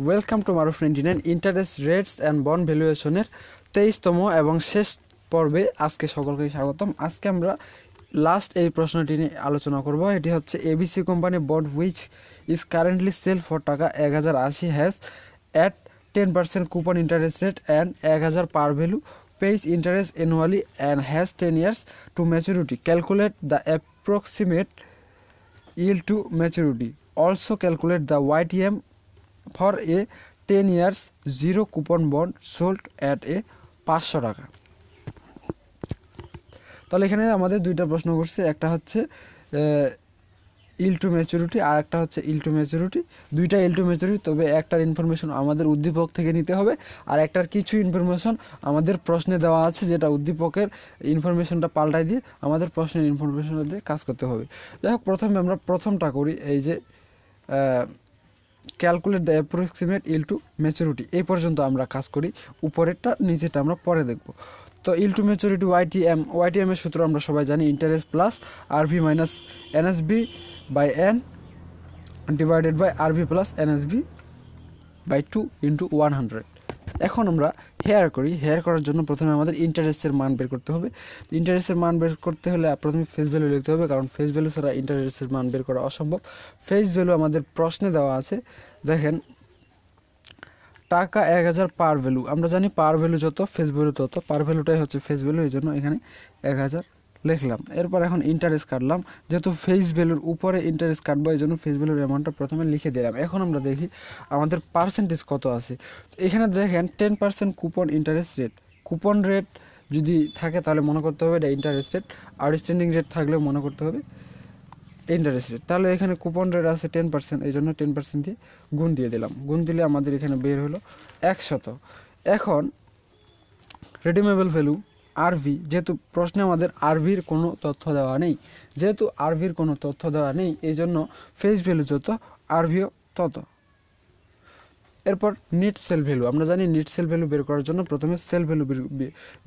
welcome to Maruf engineer interest rates and bond ভ্যালুয়েশনের তেইশতম এবং শেষ পর্বে আজকে সকলকে স্বাগতম আজকে আমরা লাস্ট এই প্রশ্নটি নিয়ে আলোচনা করব এটি হচ্ছে ABC company bond which is currently sell for taka এক হাজার আশি has at ten percent coupon interest rate and এক হাজার par value pays interest annually and has ten years to maturity calculate the approximate yield to maturity also calculate the YTM for a ten years zero coupon bond sold at a পাঁচশো টাকা তাহলে এখানে আমাদের দুইটা প্রশ্ন করছে একটা হচ্ছে ইল to maturity আর একটা হচ্ছে ইল টু ম্যাচুরিটি দুইটা ইল টু ম্যাচুরিটি তবে একটার ইনফরমেশন আমাদের উদ্দীপক থেকে নিতে হবে আর একটার কিছু ইনফরমেশন আমাদের প্রশ্নে দেওয়া আছে যেটা উদ্দীপকের ইনফরমেশনটা পাল্টাই দিয়ে আমাদের প্রশ্নের ইনফরমেশনটা দিয়ে কাজ করতে হবে যাই হোক প্রথমে আমরা প্রথমটা করি এই যে calculate the approximate yield to maturity এই পর্যন্ত আমরা কাজ করি উপরেরটা নিচেরটা আমরা পরে দেখব তো ইল টু ম্যাচুরিটি ওয়াইটিএম ওয়াইটিএমের সূত্র আমরা সবাই জানি interest plus R V minus NSB by N divided by R V plus NSB by two into one hundred এখন আমরা হেয়ার করি হেয়ার করার জন্য প্রথমে আমাদের ইন্টারেস্টের মান বের করতে হবে ইন্টারেস্টের মান বের করতে হলে প্রথমে ফেস ভ্যালু লিখতে হবে কারণ ফেস ভ্যালু ছাড়া ইন্টারেস্টের মান বের করা অসম্ভব ফেস ভ্যালু আমাদের প্রশ্নে দেওয়া আছে দেখেন টাকা এক হাজার পার ভ্যালু আমরা জানি পার ভ্যালু যত ফেস ভ্যালু তত পার ভ্যালুটাই হচ্ছে ফেস ভ্যালু এই জন্য এখানে এক হাজার লিখলাম এরপর এখন ইন্টারেস্ট কাটলাম যেহেতু ফেস ভ্যালুর উপরে ইন্টারেস্ট কাটবো এই জন্য ফেস ভ্যালুর অ্যামাউন্টটা প্রথমে লিখে দিলাম এখন আমরা দেখি আমাদের পার্সেন্টেজ কত আছে এখানে দেখেন ten percent coupon interest rate coupon rate যদি থাকে তাহলে মনে করতে হবে এটা ইন্টারেস্ট রেট আউটস্ট্যান্ডিং রেট থাকলেও মনে করতে হবে ইন্টারেস্ট রেট তাহলে এখানে কুপন রেট আছে টেন পার্সেন্ট এই জন্য টেন পার্সেন্ট দিয়ে গুণ দিয়ে দিলাম গুণ দিলে আমাদের এখানে বের হলো একশত এখন রেডিমেবল ভ্যালু আরভি যেহেতু প্রশ্নে আমাদের আরভির কোনো তথ্য দেওয়া নেই যেহেতু আরভির কোনো তথ্য দেওয়া নেই এই জন্য ফেস ভ্যালু যত আরভিও তত এরপর নেট সেল ভ্যালু আমরা জানি নেট সেল ভ্যালু বের করার জন্য প্রথমে সেল ভ্যালু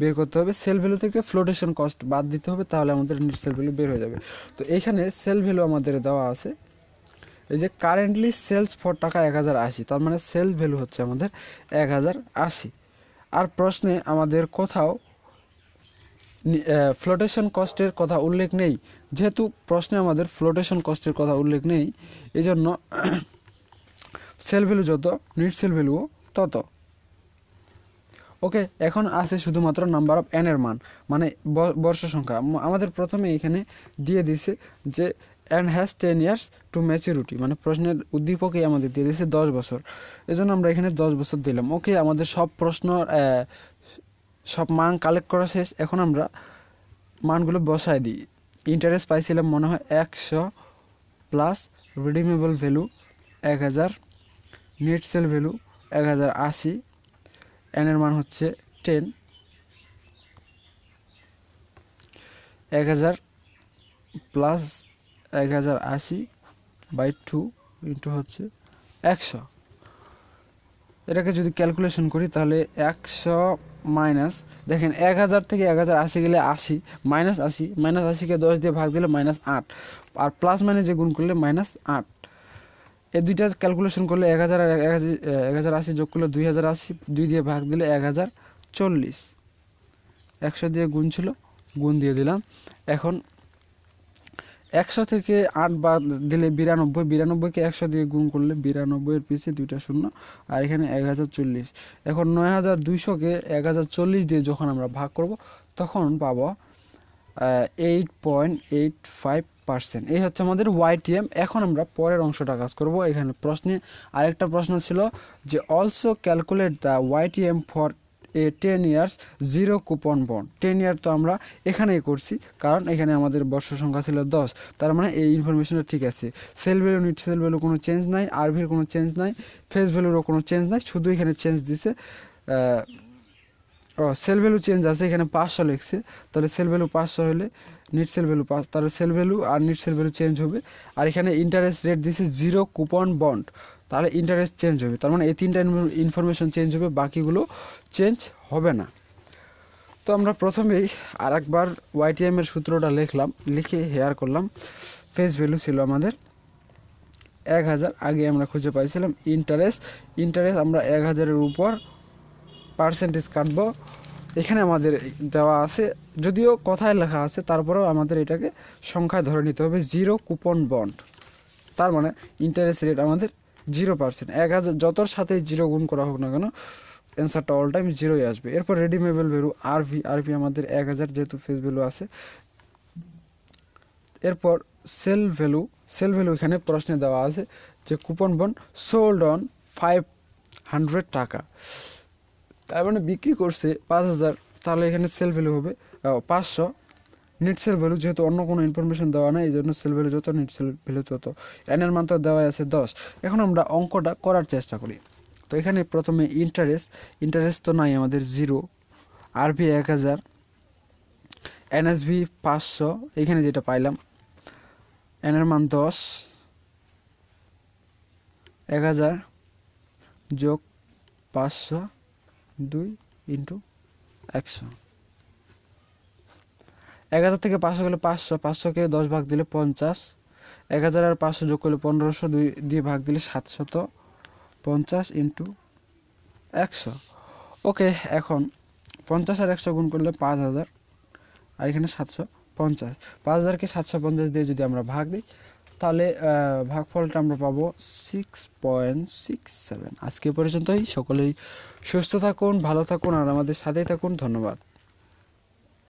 বের করতে হবে সেল ভ্যালু থেকে ফ্লোটেশন কস্ট বাদ দিতে হবে তাহলে আমাদের নেট সেল ভ্যালু বের হয়ে যাবে তো এখানে সেল ভ্যালু আমাদের দেওয়া আছে এই যে কারেন্টলি সেলস ফর টাকা এক হাজার আশি তার মানে সেল ভ্যালু হচ্ছে আমাদের এক হাজার আশি আর প্রশ্নে আমাদের কোথাও ফ্লোটেশন কস্টের কথা উল্লেখ নেই যেহেতু প্রশ্নে আমাদের ফ্লোটেশন কস্টের কথা উল্লেখ নেই এই জন্য সেল ভ্যালু যত নিট সেল ভ্যালুও তত ওকে এখন আছে শুধুমাত্র নাম্বার অফ এনের মান মানে বর্ষ সংখ্যা আমাদের প্রথমে এখানে দিয়ে দিছে যে and has ten years to maturity মানে প্রশ্নের উদ্দীপকেই আমাদের দিয়ে দিয়েছে দশ বছর এজন্য আমরা এখানে দশ বছর দিলাম ওকে আমাদের সব প্রশ্ন সব মান কালেক্ট করা শেষ এখন আমরা মানগুলো বসায় দিই ইন্টারেস্ট পাইছিলাম মনে হয় একশো প্লাস রিডিমেবল ভ্যালু এক হাজার নেট সেল ভ্যালু এক হাজার আশি এনের মান হচ্ছে টেন এক হাজার প্লাস এক হাজার আশি বাই টু ইন্টু হচ্ছে একশো এটাকে যদি ক্যালকুলেশন করি তাহলে একশো মাইনাস দেখেন এক হাজার থেকে এক হাজার আশি গেলে আশি মাইনাস আশি মাইনাস আশিকে দশ দিয়ে ভাগ দিলে মাইনাস আট আর প্লাস মাইনাস যে গুণ করলে মাইনাস আট এই দুইটা ক্যালকুলেশন করলে এক হাজার এক হাজার এক হাজার আশি যোগ করলে দুই হাজার আশি দুই দিয়ে ভাগ দিলে এক হাজার চল্লিশ একশো দিয়ে গুণ ছিল গুণ দিয়ে দিলাম এখন একশো থেকে আট বাদ দিলে বিরানব্বই বিরানব্বইকে একশো দিয়ে গুণ করলে বিরানব্বইয়ের পিছিয়ে দুইটা শূন্য আর এখানে এক হাজার চল্লিশ এখন নয় হাজার দুইশোকে এক হাজার চল্লিশ দিয়ে যখন আমরা ভাগ করব তখন পাব eight point eight five percent এই হচ্ছে আমাদের ওয়াইটিএম এখন আমরা পরের অংশটা কাজ করব এখানে প্রশ্নে আরেকটা প্রশ্ন ছিল যে also calculate the YTM for ten years zero coupon bond ten year তো আমরা এখানেই করছি কারণ এখানে আমাদের বর্ষ সংখ্যা ছিল দশ তার মানে এই ইনফরমেশনটা ঠিক আছে sell value net sell value কোনো চেঞ্জ নাই আরভির কোনো চেঞ্জ নাই ফেস ভ্যালুরও কোনো চেঞ্জ নাই শুধু এখানে চেঞ্জ দিছে ও সেল ভ্যালু চেঞ্জ আছে এখানে পাঁচশো লিখছে তাহলে সেল ভ্যালু পাঁচশো হলে নিট সেল ভ্যালু পাঁচ তাহলে সেল ভ্যালু আর নিট সেল ভ্যালু চেঞ্জ হবে আর এখানে ইন্টারেস্ট রেট দিছে জিরো কুপন বন্ড তাহলে ইন্টারেস্ট চেঞ্জ হবে তার মানে এই তিনটা ইনফরমেশন চেঞ্জ হবে বাকিগুলো চেঞ্জ হবে না তো আমরা প্রথমেই আর একবার ওয়াইটিএমের সূত্রটা লিখলাম লিখে হেয়ার করলাম ফেস ভ্যালু ছিল আমাদের এক হাজার আগে আমরা খুঁজে পাইছিলাম ইন্টারেস্ট ইন্টারেস্ট আমরা এক হাজারের উপর পার্সেন্টেজ কাটবো এখানে আমাদের দেওয়া আছে যদিও কথায় লেখা আছে তারপরেও আমাদের এটাকে সংখ্যায় ধরে নিতে হবে জিরো কুপন বন্ড তার মানে ইন্টারেস্ট রেট আমাদের জিরো পার্সেন্ট এক হাজার যতর সাথে জিরো গুণ করা হোক না কেন অ্যান্সারটা অল টাইম জিরোই আসবে এরপর redeemable value R V R V আমাদের এক হাজার যেহেতু ফেস ভ্যালু আছে এরপর সেল ভ্যালু সেল ভ্যালু এখানে প্রশ্নে দেওয়া আছে যে কুপন বন সোল্ড অন ফাইভ হান্ড্রেড টাকা তার মানে বিক্রি করছে পাঁচ হাজার তাহলে এখানে সেল ভ্যালু হবে পাঁচশো নেট সেল ভ্যালু যেহেতু অন্য কোনো ইনফরমেশন দেওয়া নেই এই জন্য সেল ভ্যালু যত নেট সেল ভ্যালু তত এনের মান তো দেওয়া আছে দশ এখন আমরা অঙ্কটা করার চেষ্টা করি তো এখানে প্রথমে ইন্টারেস্ট ইন্টারেস্ট তো নাই আমাদের জিরো আরবি এক হাজার এনএসবি পাঁচশো এখানে যেটা পাইলাম এনের মান দশ এক হাজার যোগ পাঁচশো দুই ইন্টু একশো এক হাজার থেকে পাঁচশো গেলে পাঁচশো পাঁচশোকে দশ ভাগ দিলে পঞ্চাশ এক হাজার আর পাঁচশো যোগ করলে পনেরোশো দুই দিয়ে ভাগ দিলে সাতশত পঞ্চাশ ইন্টু একশো ওকে এখন পঞ্চাশ আর একশো গুণ করলে পাঁচ হাজার আর এখানে সাতশো পঞ্চাশ পাঁচ হাজারকে সাতশো পঞ্চাশ দিয়ে যদি আমরা ভাগ দিই তাহলে ভাগফলটা আমরা পাবো সিক্স পয়েন্ট সিক্স সেভেন আজকে পর্যন্তই সকলেই সুস্থ থাকুন ভালো থাকুন আর আমাদের সাথেই থাকুন ধন্যবাদ